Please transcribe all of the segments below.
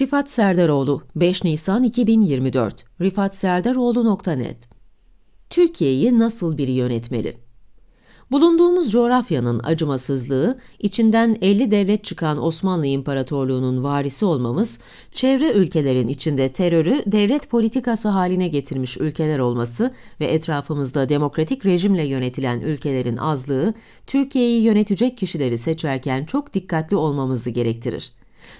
Rifat Serdaroğlu 5 Nisan 2024 rifatserdaroğlu.net Türkiye'yi nasıl biri yönetmeli? Bulunduğumuz coğrafyanın acımasızlığı, içinden 50 devlet çıkan Osmanlı İmparatorluğu'nun varisi olmamız, çevre ülkelerin içinde terörü devlet politikası haline getirmiş ülkeler olması ve etrafımızda demokratik rejimle yönetilen ülkelerin azlığı, Türkiye'yi yönetecek kişileri seçerken çok dikkatli olmamızı gerektirir.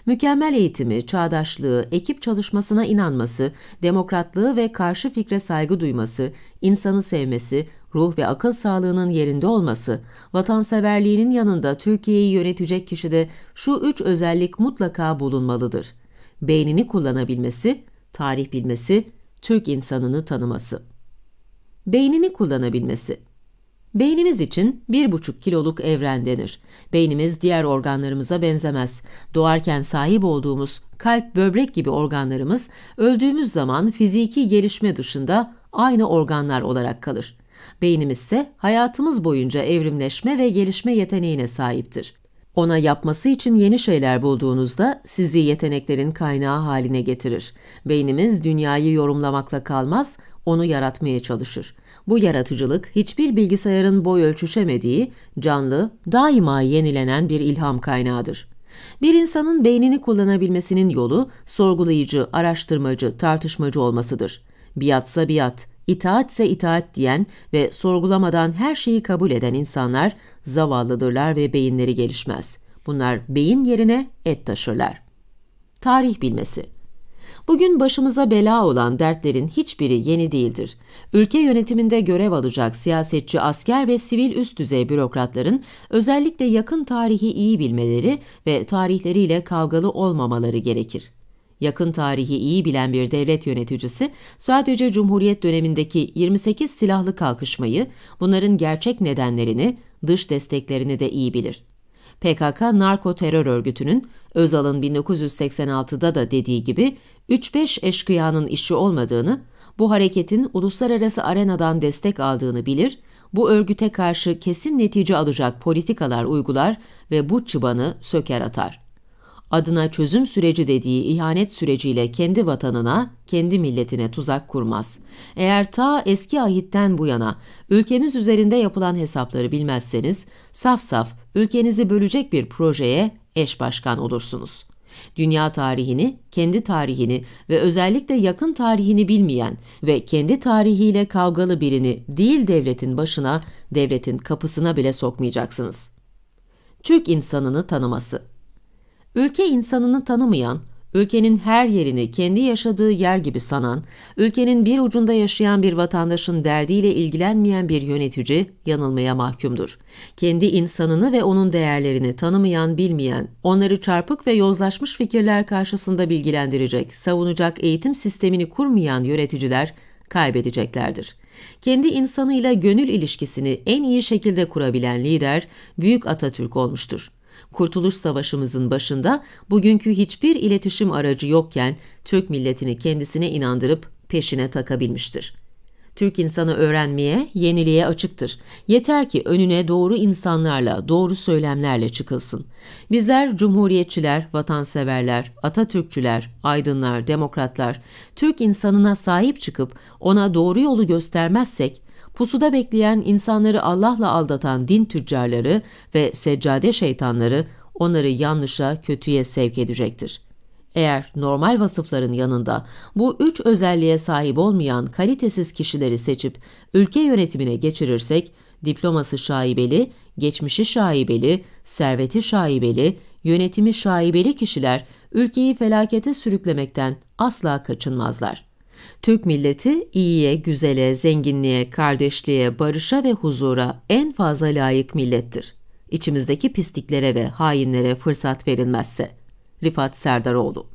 Mükemmel eğitimi, çağdaşlığı, ekip çalışmasına inanması, demokratlığı ve karşı fikre saygı duyması, insanı sevmesi, ruh ve akıl sağlığının yerinde olması, vatanseverliğinin yanında Türkiye'yi yönetecek kişide şu üç özellik mutlaka bulunmalıdır. Beynini kullanabilmesi, tarih bilmesi, Türk insanını tanıması. Beynini kullanabilmesi Beynimiz için 1,5 kiloluk evren denir. Beynimiz diğer organlarımıza benzemez. Doğarken sahip olduğumuz kalp, böbrek gibi organlarımız öldüğümüz zaman fiziki gelişme dışında aynı organlar olarak kalır. Beynimiz ise hayatımız boyunca evrimleşme ve gelişme yeteneğine sahiptir. Ona yapması için yeni şeyler bulduğunuzda sizi yeteneklerin kaynağı haline getirir. Beynimiz dünyayı yorumlamakla kalmaz, onu yaratmaya çalışır. Bu yaratıcılık hiçbir bilgisayarın boy ölçüşemediği, canlı, daima yenilenen bir ilham kaynağıdır. Bir insanın beynini kullanabilmesinin yolu sorgulayıcı, araştırmacı, tartışmacı olmasıdır. Biatsa biat, itaatse itaat diyen ve sorgulamadan her şeyi kabul eden insanlar zavallıdırlar ve beyinleri gelişmez. Bunlar beyin yerine et taşırlar. Tarih bilmesi Bugün başımıza bela olan dertlerin hiçbiri yeni değildir. Ülke yönetiminde görev alacak siyasetçi, asker ve sivil üst düzey bürokratların özellikle yakın tarihi iyi bilmeleri ve tarihleriyle kavgalı olmamaları gerekir yakın tarihi iyi bilen bir devlet yöneticisi sadece Cumhuriyet dönemindeki 28 silahlı kalkışmayı, bunların gerçek nedenlerini, dış desteklerini de iyi bilir. PKK narko terör örgütünün Özal'ın 1986'da da dediği gibi 3-5 eşkıyanın işi olmadığını, bu hareketin uluslararası arenadan destek aldığını bilir, bu örgüte karşı kesin netice alacak politikalar uygular ve bu çıbanı söker atar adına çözüm süreci dediği ihanet süreciyle kendi vatanına, kendi milletine tuzak kurmaz. Eğer ta eski ahitten bu yana ülkemiz üzerinde yapılan hesapları bilmezseniz, saf saf ülkenizi bölecek bir projeye eş başkan olursunuz. Dünya tarihini, kendi tarihini ve özellikle yakın tarihini bilmeyen ve kendi tarihiyle kavgalı birini değil devletin başına, devletin kapısına bile sokmayacaksınız. Türk insanını tanıması Ülke insanını tanımayan, ülkenin her yerini kendi yaşadığı yer gibi sanan, ülkenin bir ucunda yaşayan bir vatandaşın derdiyle ilgilenmeyen bir yönetici yanılmaya mahkumdur. Kendi insanını ve onun değerlerini tanımayan, bilmeyen, onları çarpık ve yozlaşmış fikirler karşısında bilgilendirecek, savunacak eğitim sistemini kurmayan yöneticiler kaybedeceklerdir. Kendi insanıyla gönül ilişkisini en iyi şekilde kurabilen lider, Büyük Atatürk olmuştur. Kurtuluş Savaşımızın başında bugünkü hiçbir iletişim aracı yokken Türk milletini kendisine inandırıp peşine takabilmiştir. Türk insanı öğrenmeye, yeniliğe açıktır. Yeter ki önüne doğru insanlarla, doğru söylemlerle çıkılsın. Bizler cumhuriyetçiler, vatanseverler, Atatürkçüler, aydınlar, demokratlar, Türk insanına sahip çıkıp ona doğru yolu göstermezsek pusuda bekleyen insanları Allah'la aldatan din tüccarları ve seccade şeytanları onları yanlışa, kötüye sevk edecektir. Eğer normal vasıfların yanında bu üç özelliğe sahip olmayan kalitesiz kişileri seçip ülke yönetimine geçirirsek, diploması şaibeli, geçmişi şaibeli, serveti şaibeli, yönetimi şaibeli kişiler ülkeyi felakete sürüklemekten asla kaçınmazlar. Türk milleti iyiye, güzele, zenginliğe, kardeşliğe, barışa ve huzura en fazla layık millettir. İçimizdeki pisliklere ve hainlere fırsat verilmezse. Rifat Serdaroğlu